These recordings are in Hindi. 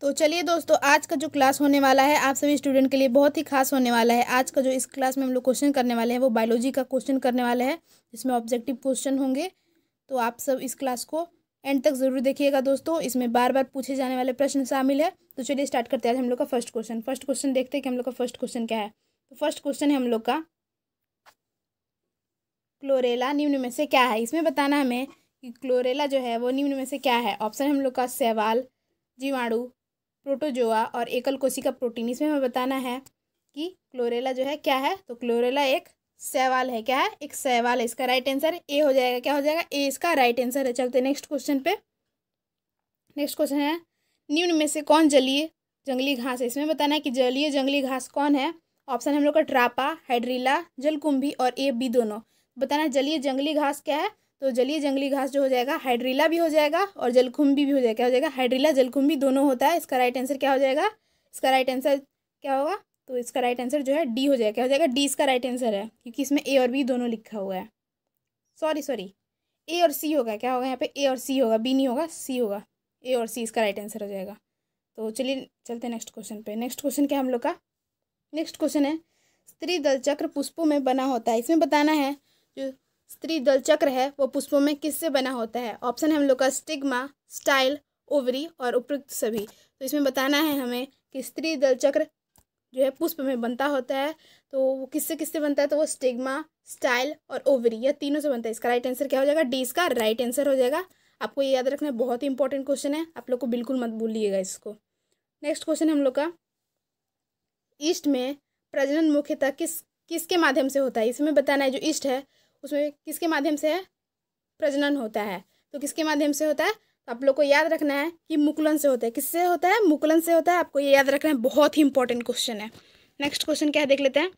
तो चलिए दोस्तों आज का जो क्लास होने वाला है आप सभी स्टूडेंट के लिए बहुत ही खास होने वाला है आज का जो इस क्लास में हम लोग क्वेश्चन करने वाले हैं वो बायोलॉजी का क्वेश्चन करने वाला है जिसमें ऑब्जेक्टिव क्वेश्चन होंगे तो आप सब इस क्लास को एंड तक जरूर देखिएगा दोस्तों इसमें बार बार पूछे जाने वाले प्रश्न शामिल है तो चलिए स्टार्ट करते हैं हम लोग का फर्स्ट क्वेश्चन फर्स्ट क्वेश्चन देखते हैं कि हम लोग का फर्स्ट क्वेश्चन क्या है तो फर्स्ट क्वेश्चन है हम लोग का क्लोरेला निम्न में से क्या है इसमें बताना हमें कि क्लोरेला जो है वो निम्न में से क्या है ऑप्शन हम लोग का सेवाल जीवाणु प्रोटोजोआ और एकल कोशिका प्रोटीन इसमें हमें बताना है कि क्लोरेला जो है क्या है तो क्लोरेला एक सहवाल है क्या है एक सहवाल है इसका राइट आंसर ए हो जाएगा क्या हो जाएगा ए इसका राइट आंसर है चलते नेक्स्ट क्वेश्चन पे नेक्स्ट क्वेश्चन है निम्न में से कौन जलीय जंगली घास है इसमें बताना है कि जलीय जंगली घास कौन है ऑप्शन हम लोग का ट्रापा हाइड्रीला जलकुंभी और ए बी दोनों बताना है जलीय जंगली घास क्या है तो जलीय जंगली घास जो हो जाएगा हाइड्रीला भी हो जाएगा और जलकुंभी भी हो जाएगा क्या हो जाएगा हाइड्रीला जलकुंभी दोनों होता है इसका राइट आंसर क्या हो जाएगा इसका राइट आंसर क्या होगा तो इसका राइट आंसर जो है डी हो जाएगा क्या हो जाएगा डी इसका राइट आंसर है क्योंकि इसमें ए और बी दोनों लिखा हुआ है सॉरी सॉरी ए और सी होगा क्या होगा यहाँ पे ए और सी होगा बी नहीं होगा सी होगा ए और सी इसका राइट आंसर हो जाएगा तो चलिए चलते हैं नेक्स्ट क्वेश्चन पे नेक्स्ट क्वेश्चन क्या हम लोग का नेक्स्ट क्वेश्चन है स्त्री दल चक्र पुष्पों में बना होता है इसमें बताना है जो स्त्री दल चक्र है वो पुष्पों में किससे बना होता है ऑप्शन है हम लोग का स्टिग्मा स्टाइल ओवरी और उपयुक्त सभी तो इसमें बताना है हमें कि स्त्री दल चक्र जो है पुष्प में बनता होता है तो वो किससे किससे बनता है तो वो स्टिग्मा स्टाइल और ओवरी यह तीनों से बनता है इसका राइट आंसर क्या हो जाएगा डी इसका राइट आंसर हो जाएगा आपको ये याद रखना है बहुत ही इंपॉर्टेंट क्वेश्चन है आप लोग को बिल्कुल मत भूलिएगा इसको नेक्स्ट क्वेश्चन हम लोग का ईस्ट में प्रजनन मुख्यतः किस किसके माध्यम से होता है इसमें बताना है जो ईस्ट है उसमें किसके माध्यम से प्रजनन होता है तो किसके माध्यम से होता है तो आप लोग को याद रखना है कि मुकुलन से होता है किससे होता है मुकुलन से होता है आपको ये याद रखना है बहुत ही इंपॉर्टेंट क्वेश्चन है नेक्स्ट क्वेश्चन क्या है देख लेते हैं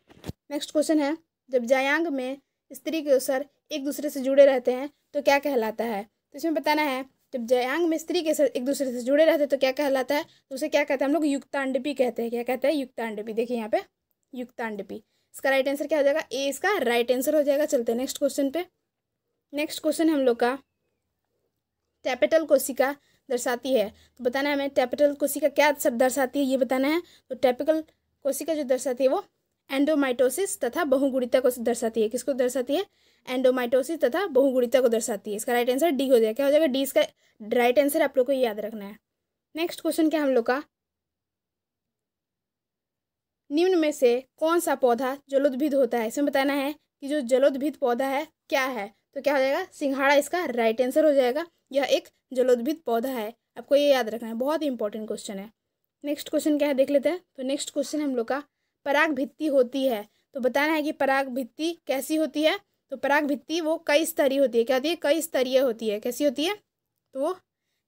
नेक्स्ट क्वेश्चन है जब जायांग में स्त्री के सर एक दूसरे से जुड़े रहते हैं तो क्या कहलाता है तो इसमें बताना है जब जयांग में स्त्री के सर एक दूसरे से जुड़े रहते हैं तो क्या कहलाता है तो उसे क्या कहते हैं हम लोग युक्तांडपी कहते हैं क्या कहते हैं युक्तांडपी देखिए यहाँ पे युक्तांडपी इसका राइट आंसर क्या हो जाएगा ए इसका राइट आंसर हो जाएगा चलते हैं नेक्स्ट क्वेश्चन पे नेक्स्ट क्वेश्चन हम लोग का टैपिटल कोशिका दर्शाती है तो बताना है हमें टैपिटल कोशिका क्या सब दर्शाती है ये बताना है तो टैपिकल कोशिका जो दर्शाती है वो एंडोमाइटोसिस तथा बहुगुणिता को दर्शाती है किसको दर्शाती है एंडोमाइटोसिस तथा बहुगुणिता को दर्शाती है इसका राइट आंसर डी हो जाएगा क्या हो जाएगा डी इसका राइट आंसर आप लोग को याद रखना है नेक्स्ट क्वेश्चन क्या हम लोग का निम्न में से कौन सा पौधा जलोद्भिद होता है इसमें बताना है कि जो जलोद्भिद पौधा है क्या है तो क्या हो जाएगा सिंघाड़ा इसका राइट आंसर हो जाएगा यह एक जलोद्भिद पौधा है आपको ये याद रखना है बहुत इंपॉर्टेंट क्वेश्चन है नेक्स्ट क्वेश्चन क्या है देख लेते हैं तो नेक्स्ट क्वेश्चन हम लोग का पराग भित्ति होती है तो बताना है कि पराग भित्ति कैसी होती है तो पराग भित्ति वो कई स्तरीय होती है क्या होती है कई स्तरीय होती है कैसी होती है तो वो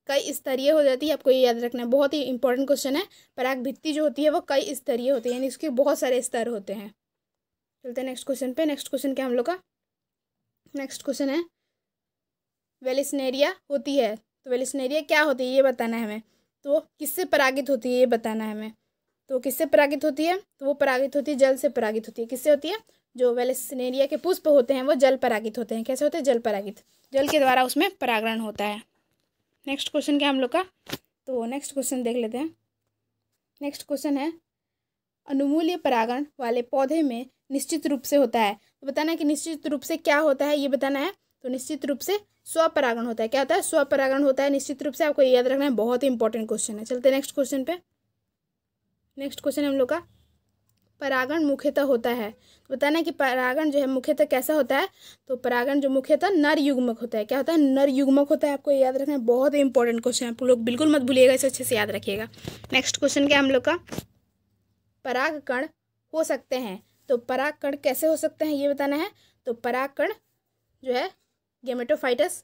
कई स्तरीय हो जाती है आपको ये याद रखना है बहुत ही इंपॉर्टेंट क्वेश्चन है पराग भित्ति जो होती है वो कई स्तरीय होती है यानी उसके बहुत सारे स्तर होते हैं चलते हैं नेक्स्ट क्वेश्चन पे नेक्स्ट क्वेश्चन क्या हम लोग का नेक्स्ट क्वेश्चन है वेलिसनेरिया होती है तो वेलिसनेरिया क्या होती है ये बताना है हमें तो किससे परागित होती है ये बताना है हमें तो किससे परागित होती है तो वो परागित होती है जल से परागित होती है किससे होती है जो वेलिसनेरिया के पुष्प होते हैं वो जल परागित होते हैं कैसे होते हैं जल परागित जल के द्वारा उसमें परागरण होता है नेक्स्ट क्वेश्चन क्या हम लोग का तो नेक्स्ट क्वेश्चन देख लेते हैं नेक्स्ट क्वेश्चन है अनुमूल्य परागण वाले पौधे में निश्चित रूप से होता है तो बताना है कि निश्चित रूप से क्या होता है ये बताना है तो निश्चित रूप से स्वपरागण होता है क्या होता है स्वपरागण होता है निश्चित रूप से आपको याद रखना है बहुत ही इंपॉर्टेंट क्वेश्चन है चलते नेक्स्ट क्वेश्चन पे नेक्स्ट क्वेश्चन हम लोग का परागण मुख्यतः होता है तो बताना कि परागण जो है मुख्यतः कैसा होता है तो परागण जो मुख्यतः नर युग्मक होता है क्या होता है नर युग्मक होता है आपको याद रखना है बहुत इंपॉर्टेंट क्वेश्चन है आप लोग बिल्कुल मत भूलिएगा इसे अच्छे से याद रखिएगा नेक्स्ट क्वेश्चन क्या हम लोग का परागकण हो सकते हैं तो परागकण कैसे हो सकते हैं ये बताना है तो परागकण जो है गेमेटोफाइटस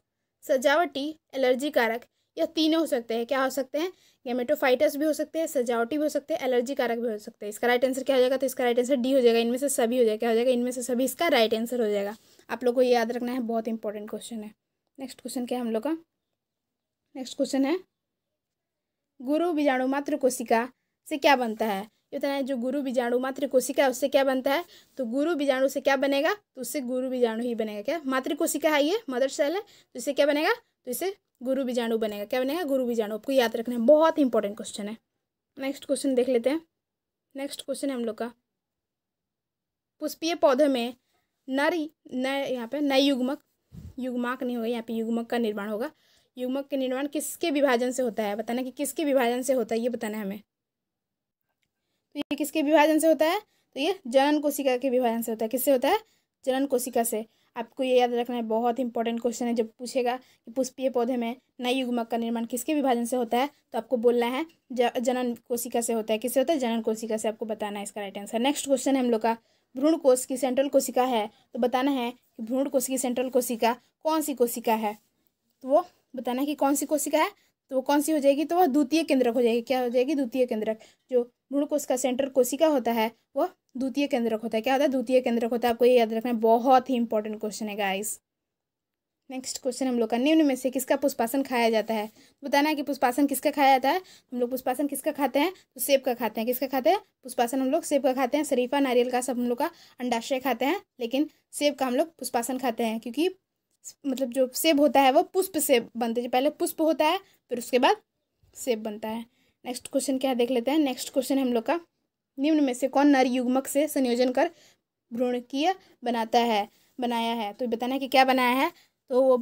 सजावटी एलर्जी कारक या तीनों हो सकते हैं क्या हो सकते हैं गेमेटोफाइटस भी हो सकते हैं सजावटी भी हो सकते हैं एलर्जी कारक भी हो सकते हैं इसका राइट आंसर क्या हो जाएगा तो इसका राइट आंसर डी हो जाएगा इनमें से सभी हो जाएगा क्या हो जाएगा इनमें से सभी इसका राइट आंसर हो जाएगा आप लोग को ये याद रखना है बहुत इंपॉर्टेंट क्वेश्चन है नेक्स्ट क्वेश्चन क्या है हम लोग का नेक्स्ट क्वेश्चन है गुरु बीजाणु मातृ कोशिका से क्या बनता है इतना है जो गुरु बीजाणु मातृ कोशिका है उससे क्या बनता है तो गुरु बीजाणु से क्या बनेगा तो उससे गुरु बीजाणु ही बनेगा क्या मातृ कोशिका है ये मदर सेल है तो इससे क्या बनेगा तो इसे गुरु बीजाणु बनेगा क्या बनेगा गुरु बीजाणु आपको याद रखना है बहुत इंपॉर्टेंट क्वेश्चन है नेक्स्ट क्वेश्चन देख लेते हैं नेक्स्ट क्वेश्चन है हम लोग का पुष्पीय पौधे में नर नए यहाँ पे नए युग्मक युग्माक नहीं होगा यहाँ पे युग्मक का निर्माण होगा युग्मक के निर्माण किसके विभाजन से होता है बताना कि किसके विभाजन से होता है ये बताना है हमें तो ये किसके विभाजन से होता है तो ये जनन कोशिका के विभाजन से होता है किससे होता है जनन कोशिका से आपको ये याद रखना है बहुत इंपॉर्टेंट क्वेश्चन है जब पूछेगा कि पुष्पीय पौधे में नई युग्मक का निर्माण किसके विभाजन से होता है तो आपको बोलना है जनन कोशिका से होता है किससे होता है जनन कोशिका से आपको बताना है इसका राइट आंसर नेक्स्ट क्वेश्चन है हम लोग का भ्रूण कोश की सेंट्रल कोशिका है तो बताना है कि भ्रूण कोश की सेंट्रल कोशिका कौन सी कोशिका है तो वो बताना है कि कौन सी कोशिका है तो वो कौन सी हो जाएगी तो वह द्वितीय केंद्रक हो जाएगी क्या हो जाएगी द्वितीय केंद्रक जो भ्रूण कोश का सेंट्रल कोशिका होता है वह द्वितीय केंद्रक होता है क्या होता है द्वितीय केंद्रक होता है आपको ये याद रखना है बहुत ही इंपॉर्टेंट क्वेश्चन है गाइस नेक्स्ट क्वेश्चन हम लोग का निम्न में से किसका पुष्पासन खाया जाता है तो बताना है कि पुष्पासन किसका खाया जाता है हम लोग पुष्पासन किसका खाते हैं तो सेब का खाते हैं किसका खाते हैं पुष्पासन हम लोग सेब का खाते हैं शरीफा नारियल का सब हम लोग का अंडाशय खाते हैं लेकिन सेब का हम लोग पुष्पासन खाते हैं क्योंकि मतलब जो सेब होता है वो पुष्प सेब बनते हैं पहले पुष्प होता है फिर उसके बाद सेब बनता है नेक्स्ट क्वेश्चन क्या देख लेते हैं नेक्स्ट क्वेश्चन हम लोग का निम्न में से कौन नर युग्मक से संयोजन कर भ्रूणकीय बनाता है बनाया है तो बताना है कि क्या बनाया है तो वो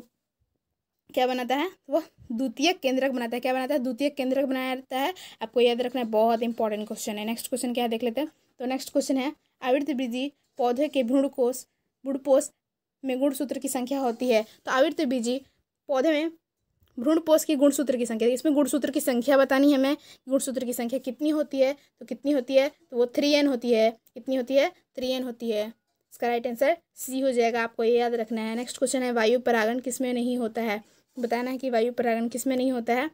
क्या बनाता है तो वह द्वितीय केंद्रक बनाता है क्या बनाता है द्वितीय केंद्रक बनाया जाता है आपको याद रखना है बहुत इंपॉर्टेंट क्वेश्चन है नेक्स्ट क्वेश्चन क्या है देख लेते हैं तो नेक्स्ट क्वेश्चन है आवृत बीजी पौधे के कोष गुड़पोष में गुणसूत्र की संख्या होती है तो आवृत बीजी पौधे में भ्रूणपोष की गुणसूत्र की संख्या इसमें गुणसूत्र की संख्या बतानी है हमें गुणसूत्र की संख्या कितनी होती है तो कितनी होती है तो वो थ्री एन होती है कितनी होती है थ्री एन होती है इसका राइट आंसर सी हो जाएगा आपको ये याद रखना है नेक्स्ट क्वेश्चन है वायु परागण किस में नहीं होता है बताना है कि वायु परागण किस में नहीं होता है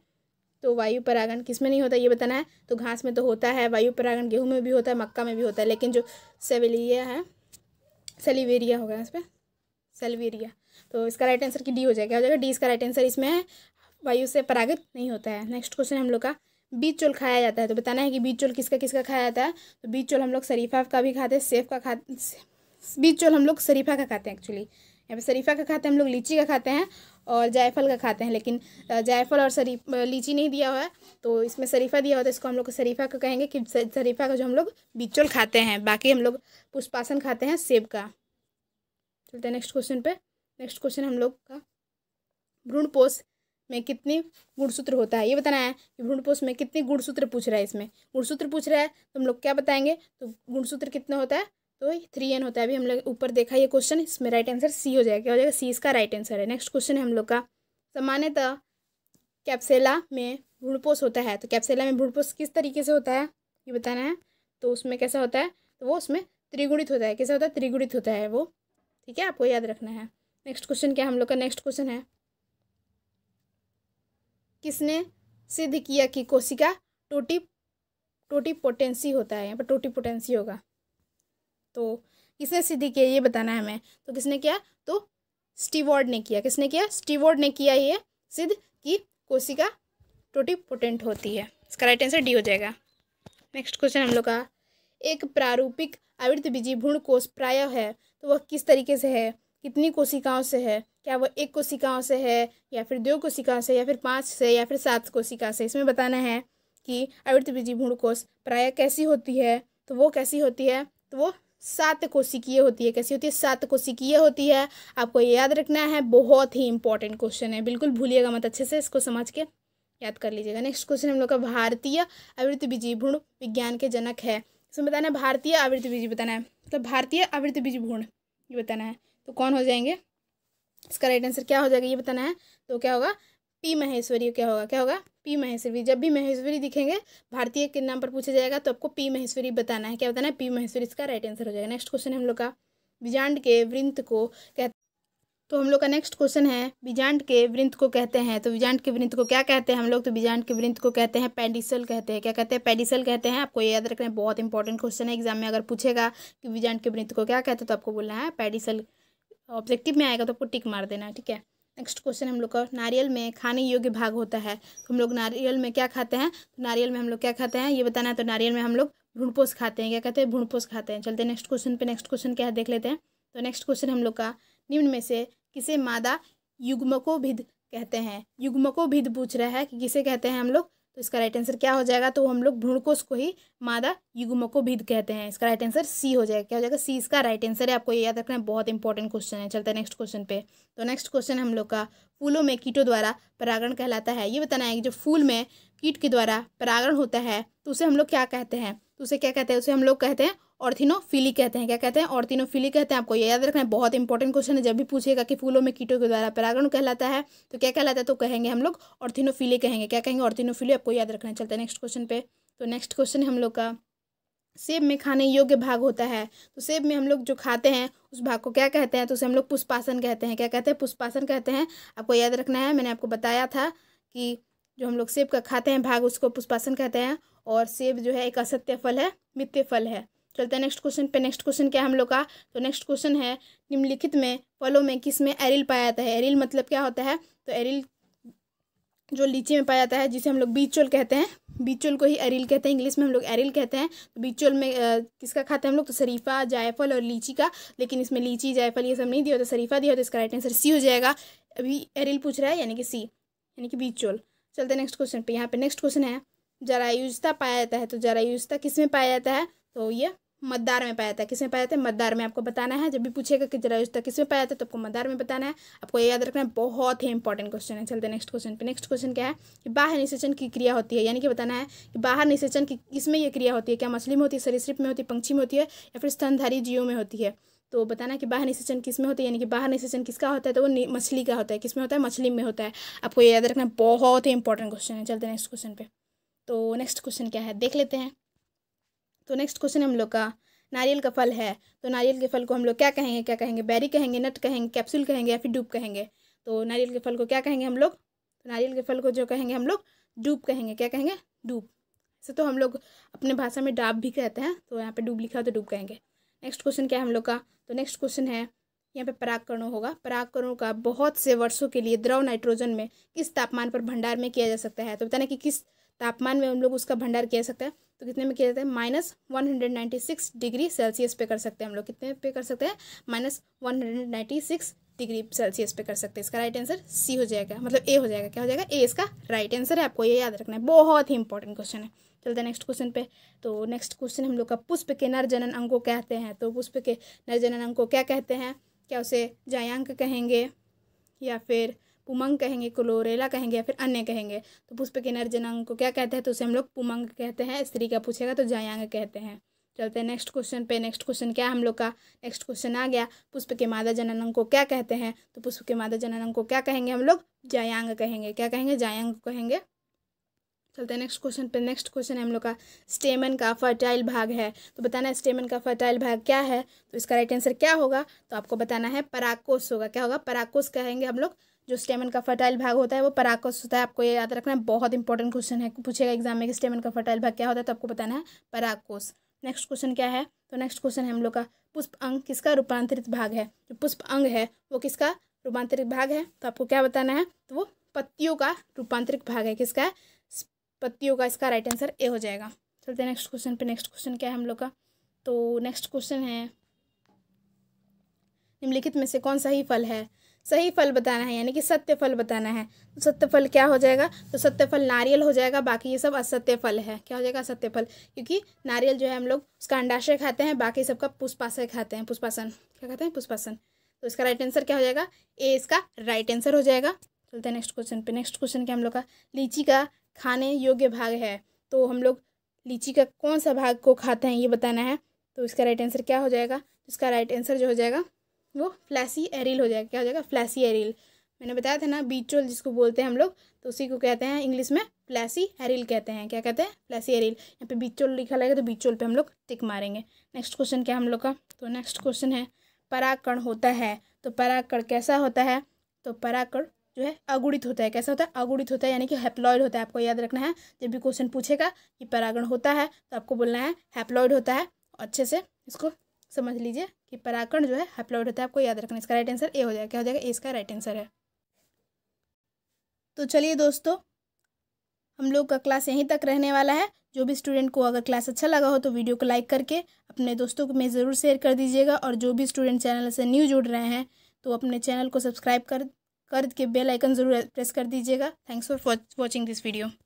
तो वायु परागण किस में नहीं होता ये बताना है तो घास में तो होता है वायु परागण गेहूँ में भी होता है मक्का में भी होता है लेकिन जो सेविलिया है सेलिवेरिया होगा इस पर सेलवेरिया तो इसका राइट आंसर की डी हो जाएगा हो जाएगा डी इसका राइट आंसर इसमें है वायु से परागित नहीं होता है नेक्स्ट क्वेश्चन हम लोग का बीज चोल खाया जाता है तो बताना है कि बीज चोल किसका किसका खाया जाता है तो बीज चोल हम लोग शरीफा का भी खाते हैं सेब का खाते बीज चोल हम लोग शरीफा का खाते हैं एक्चुअली यहाँ पर शरीफा का खाते हैं हम लोग लीची का खाते हैं और जायफल का खाते हैं लेकिन जायफल और शरीफ लीची नहीं दिया हुआ है तो इसमें शरीफा दिया हुआ है तो इसको हम लोग शरीफा का कहेंगे कि शरीफा का जो हम लोग चोल खाते हैं बाकी हम लोग पुष्पासन खाते हैं सेब का चलते हैं नेक्स्ट क्वेश्चन पे नेक्स्ट क्वेश्चन हम लोग का भ्रूणपोष में कितनी गुणसूत्र होता है ये बताना है कि भ्रूण पोष में कितने गुणसूत्र पूछ रहा है इसमें गुणसूत्र पूछ रहा है तो हम लोग क्या बताएंगे तो गुणसूत्र कितना होता है तो थ्री एन होता है अभी हम लोग ऊपर देखा ये क्वेश्चन इसमें राइट आंसर सी हो जाएगा क्या हो जाएगा सी इसका राइट आंसर है नेक्स्ट क्वेश्चन है हम लोग का सामान्यतः कैप्सेला में भ्रूणपोष होता है तो कैप्सेला में भ्रूणपोष किस तरीके से होता है ये बताना है तो उसमें कैसा होता है तो वो उसमें त्रिगुणित होता है कैसा होता है त्रिगुणित होता है वो ठीक है आपको याद रखना है नेक्स्ट क्वेश्चन क्या हम लोग का नेक्स्ट क्वेश्चन है किसने सिद्ध किया कि कोशिका टोटी टोटी पोटेंसी होता है यहाँ पर टोटी पोटेंसी होगा तो किसने सिद्ध किया ये बताना है हमें तो किसने किया तो स्टीवॉर्ड ने किया किसने किया स्टीवॉर्ड ने किया ये सिद्ध कि कोशिका टोटिपोटेंट होती है इसका राइट आंसर डी हो जाएगा नेक्स्ट क्वेश्चन हम लोग का एक प्रारूपिक आवृत्त बीजी भ्रूण कोष प्राय है तो वह किस तरीके से है कितनी कोशिकाओं से है क्या वो एक कोशिकाओं से है या फिर दो कोशिकाओं से या फिर पाँच से या फिर सात कोशिका से इसमें बताना है कि अवृत बीजी भूणकोश प्राय कैसी होती है तो वो कैसी होती है तो वो सात कोशिकीय होती है कैसी होती है सात कोशिकीय होती है आपको ये याद रखना है बहुत ही इंपॉर्टेंट क्वेश्चन है बिल्कुल भूलिएगा मत अच्छे से इसको समझ के याद कर लीजिएगा नेक्स्ट क्वेश्चन हम लोग का भारतीय अवृत बीजी भूण विज्ञान के जनक है इसमें बताना है भारतीय अवृत बीजी बताना है मतलब भारतीय अवृत बीजी भूण ये बताना है तो कौन हो जाएंगे इसका राइट आंसर क्या हो जाएगा ये बताना है तो क्या होगा पी महेश्वरी क्या होगा क्या होगा पी महेश्वरी जब भी महेश्वरी दिखेंगे भारतीय के नाम पर पूछा जाएगा तो आपको पी महेश्वरी बताना है क्या बताना है पी महेश्वरी इसका राइट आंसर हो जाएगा नेक्स्ट क्वेश्चन हम लोग का बीजांड के वृंत को कहते तो हम लोग का नेक्स्ट क्वेश्चन है बीजांड के वृंत को कहते हैं तो बीजांड के वृंत को क्या कहते हैं हम लोग तो बीजांड के वृंत को कहते हैं पेडिसल कहते हैं क्या कहते हैं पेडिसल कहते हैं आपको ये याद रखना है बहुत इंपॉर्टेंट क्वेश्चन है एग्जाम में अगर पूछेगा कि बीजांड के वृंत को क्या कहते हैं तो आपको बोलना है पेडिसल ऑब्जेक्टिव में आएगा तो आपको टिक मार देना है ठीक है नेक्स्ट क्वेश्चन हम लोग का नारियल में खाने योग्य भाग होता है तो हम लोग नारियल में क्या खाते हैं तो नारियल में हम लोग क्या खाते हैं ये बताना है तो नारियल में हम लोग भ्रूणपोष खाते हैं क्या कहते हैं भ्रूणपोष खाते हैं चलते नेक्स्ट क्वेश्चन पे नेक्स्ट क्वेश्चन क्या है देख लेते हैं तो नेक्स्ट क्वेश्चन हम लोग का निम्न में से किसे मादा युग्मकोभिद कहते हैं युग्मकोभिद पूछ रहा है कि किसे कहते हैं हम लोग तो इसका राइट आंसर क्या हो जाएगा तो हम लोग भ्रूणकोश को ही मादा को भीद कहते हैं इसका राइट आंसर सी हो जाएगा क्या हो जाएगा सी इसका राइट आंसर है आपको ये याद रखना है बहुत इंपॉर्टेंट क्वेश्चन है चलते हैं नेक्स्ट क्वेश्चन पे तो नेक्स्ट क्वेश्चन हम लोग का फूलों में कीटों द्वारा परागण कहलाता है ये बताना है कि जो फूल में कीट के द्वारा परागण होता है तो उसे हम लोग क्या कहते हैं तो उसे क्या कहते हैं उसे हम लोग कहते हैं ऑर्थिनोफिली कहते हैं क्या कहते हैं ऑर्थिनोफिली कहते हैं आपको ये याद रखना है बहुत इंपॉर्टेंट क्वेश्चन है जब भी पूछेगा कि फूलों में कीटों के द्वारा परागण कहलाता है तो क्या कहलाता है तो कहेंगे हम लोग ऑर्थिनोफिली कहेंगे क्या कहेंगे ऑर्थिनोफिली आपको याद रखना है चलते हैं नेक्स्ट क्वेश्चन पे तो नेक्स्ट क्वेश्चन है हम लोग का सेब में खाने योग्य भाग होता है तो सेब में हम लोग जो खाते हैं उस भाग को क्या कहते हैं तो उसे हम लोग पुष्पासन कहते हैं क्या कहते हैं पुष्पासन कहते हैं आपको याद रखना है मैंने आपको बताया था कि जो हम लोग सेब का खाते हैं भाग उसको पुष्पासन कहते हैं और सेब जो है एक असत्य फल है मित्य फल है चलते हैं नेक्स्ट क्वेश्चन पे नेक्स्ट क्वेश्चन क्या है हम लोग का तो नेक्स्ट क्वेश्चन है निम्नलिखित में फलों में किस में एरिल पाया जाता है एरिल मतलब क्या होता है तो एरिल जो लीची में पाया जाता है जिसे हम लोग बीचोल कहते हैं बीचोल को ही एरिल कहते हैं इंग्लिश में हम लोग एरिल कहते हैं तो बीचोल में आ, किसका खाते हैं हम लोग तो शरीफा जायफल और लीची का लेकिन इसमें लीची जायफल ये सब नहीं दिया होता शरीफा दिया होता इसका राइट आंसर सी हो जाएगा अभी एरिल पूछ रहा है यानी कि सी यानी कि बीचोल चलते हैं नेक्स्ट क्वेश्चन पे यहाँ पे नेक्स्ट क्वेश्चन है जरायुजता पाया जाता है तो जरायुजता किस में पाया जाता है तो ये मद्दार में पाया जाता है किसमें पाया जाता है मतदार में आपको बताना है जब भी पूछेगा कि जरा रिश्ता किसमें पाया जाता है तो आपको मतदार में बताना है आपको ये याद रखना है बहुत ही इंपॉर्टेंट क्वेश्चन है चलते नेक्स्ट क्वेश्चन पे नेक्स्ट क्वेश्चन क्या है कि बाहर निषेचन की क्रिया होती है यानी कि बताना है कि बाहर निषेचन की किसमें यह क्रिया होती है क्या मछली में होती है सरिसप में होती है पंक्षी में होती है या फिर स्तनधारी जीव में होती है तो बताना कि बाहर निषेचन किस में होता है यानी कि बाहर निषेचन किसका होता है तो वो मछली का होता है किस में होता है मछली में होता है आपको ये याद रखना बहुत ही इंपॉर्टेंट क्वेश्चन है चलते नेक्स्ट क्वेश्चन पे तो नेक्स्ट क्वेश्चन क्या है देख लेते हैं तो नेक्स्ट क्वेश्चन हम लोग का नारियल का फल है तो नारियल के फल को हम लोग क्या कहेंगे क्या कहेंगे बैरी कहेंगे नट कहेंगे कैप्सूल कहेंगे या फिर डूब कहेंगे तो नारियल के फल को क्या कहेंगे हम लोग तो नारियल के फल को जो कहेंगे हम लोग डूब कहेंगे क्या कहेंगे डूब ऐसे तो हम लोग अपने भाषा में डाब भी कहते हैं तो यहाँ पे डूब लिखा तो डूब कहेंगे नेक्स्ट क्वेश्चन क्या है हम लोग का तो नेक्स्ट क्वेश्चन है यहाँ पे परागकरणों होगा परागकरणों का बहुत से वर्षों के लिए द्रव नाइट्रोजन में किस तापमान पर भंडार में किया जा सकता है तो बताने कि किस तापमान में हम लोग उसका भंडार कह सकते हैं तो कितने में किया जाता है minus one hundred ninety six degree Celsius पे कर सकते हैं हम लोग कितने पे कर सकते हैं minus one hundred ninety six degree Celsius पे कर सकते हैं इसका राइट आंसर सी हो जाएगा मतलब ए हो जाएगा क्या हो जाएगा ए इसका राइट आंसर है आपको ये याद रखना है बहुत ही इंपॉर्टेंट क्वेश्चन है चलते हैं नेक्स्ट क्वेश्चन पे तो नेक्स्ट क्वेश्चन हम लोग का पुष्प के नर जनन अंग को कहते हैं तो पुष्प के नर जनन अंग को क्या कहते हैं क्या उसे जायांक कहेंगे या फिर पुमंग कहेंगे क्लोरेला कहेंगे या फिर अन्य कहेंगे तो पुष्प किन्नर जनांग को क्या कहते हैं तो उसे हम लोग पुमंग कहते हैं स्त्री का पूछेगा तो जयांग कहते हैं चलते हैं नेक्स्ट क्वेश्चन पे नेक्स्ट क्वेश्चन क्या है हम लोग का नेक्स्ट क्वेश्चन आ गया पुष्प के मादा जननंग को क्या कहते हैं तो पुष्प के मादा जननंग को क्या कहेंगे हम लोग जायांग कहेंगे क्या कहेंगे जायांग कहेंगे चलते हैं नेक्स्ट क्वेश्चन पे नेक्स्ट क्वेश्चन है हम लोग का स्टेमन का फर्टाइल भाग है तो बताना है स्टेमन का फर्टाइल भाग क्या है तो इसका राइट आंसर क्या होगा तो आपको बताना है पराकोस होगा क्या होगा पराकोस कहेंगे हम लोग जो स्टेमन का फर्टाइल भाग होता है वो पराकोस होता है आपको ये याद रखना है बहुत इंपॉर्टेंट क्वेश्चन है पूछेगा एग्जाम में कि स्टेमन का फर्टाइल भाग क्या होता है तो आपको बताना है पराकोस नेक्स्ट क्वेश्चन क्या है तो नेक्स्ट क्वेश्चन है हम लोग का पुष्प अंग किसका रूपांतरित भाग है जो पुष्प अंग है वो किसका रूपांतरित भाग है तो आपको क्या बताना है तो वो पत्तियों का रूपांतरित भाग है किसका पत्तियों का इसका राइट आंसर ए हो जाएगा चलते हैं नेक्स्ट क्वेश्चन पे नेक्स्ट क्वेश्चन क्या है हम लोग का तो नेक्स्ट क्वेश्चन है निम्नलिखित में से कौन सा ही फल है सही फल बताना है यानी कि सत्य फल बताना है तो सत्य फल क्या हो जाएगा तो सत्य फल नारियल हो जाएगा बाकी ये सब असत्य फल है क्या हो जाएगा असत्य फल क्योंकि नारियल जो है हम लोग उसका अंडाशय खाते हैं बाकी सबका पुष्पाशय खाते हैं पुष्पासन क्या कहते हैं पुष्पासन तो इसका राइट आंसर क्या हो जाएगा ए इसका राइट आंसर हो जाएगा चलते हैं नेक्स्ट क्वेश्चन पे नेक्स्ट क्वेश्चन क्या हम लोग का लीची का खाने योग्य भाग है तो हम लोग लीची का कौन सा भाग को खाते हैं ये बताना है तो इसका राइट आंसर क्या हो जाएगा इसका राइट आंसर जो हो जाएगा वो फ्लैसी एरिल हो जाएगा क्या हो जाएगा फ्लैसी एरिल मैंने बताया था ना बीचोल जिसको बोलते हैं हम लोग तो उसी को कहते हैं इंग्लिश में फ्लैसी एरिल कहते हैं क्या कहते हैं फ्लैसी एरिल यहाँ पे बीचोल लिखा लगेगा तो बीचोल पे हम लोग टिक मारेंगे नेक्स्ट क्वेश्चन क्या हम लोग का तो नेक्स्ट क्वेश्चन है पराकण होता है तो पराकण कैसा होता है तो पराकण जो है अगुणित होता है कैसा होता है अगुणित होता है यानी कि हैप्लॉयड होता है आपको याद रखना है जब भी क्वेश्चन पूछेगा कि परागण होता है तो आपको बोलना है हैप्लॉयड होता है अच्छे से इसको समझ लीजिए कि पराकण जो है हैप्लॉइड होता है आपको याद रखना इसका राइट आंसर ए हो जाएगा क्या हो जाएगा ए इसका राइट आंसर है तो चलिए दोस्तों हम लोग का क्लास यहीं तक रहने वाला है जो भी स्टूडेंट को अगर क्लास अच्छा लगा हो तो वीडियो को लाइक करके अपने दोस्तों को में ज़रूर शेयर कर दीजिएगा और जो भी स्टूडेंट चैनल से न्यू जुड़ रहे हैं तो अपने चैनल को सब्सक्राइब कर कर के बेल आइकन ज़रूर प्रेस कर दीजिएगा thanks for watching this video